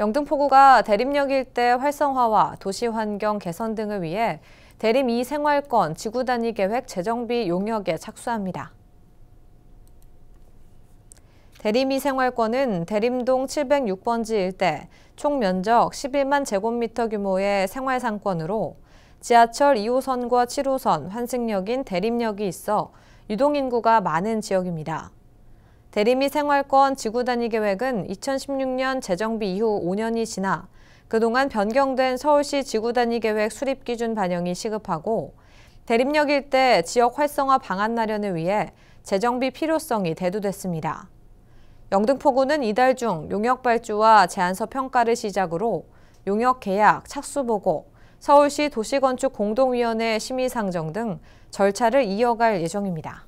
영등포구가 대림역 일대 활성화와 도시환경 개선 등을 위해 대림 2생활권 지구단위 계획 재정비 용역에 착수합니다. 대림 2생활권은 대림동 706번지 일대 총 면적 11만 제곱미터 규모의 생활상권으로 지하철 2호선과 7호선, 환승역인 대림역이 있어 유동인구가 많은 지역입니다. 대림이 생활권 지구단위 계획은 2016년 재정비 이후 5년이 지나 그동안 변경된 서울시 지구단위 계획 수립 기준 반영이 시급하고 대림역 일대 지역 활성화 방안 마련을 위해 재정비 필요성이 대두됐습니다. 영등포구는 이달 중 용역 발주와 제안서 평가를 시작으로 용역 계약, 착수 보고, 서울시 도시건축공동위원회 심의 상정 등 절차를 이어갈 예정입니다.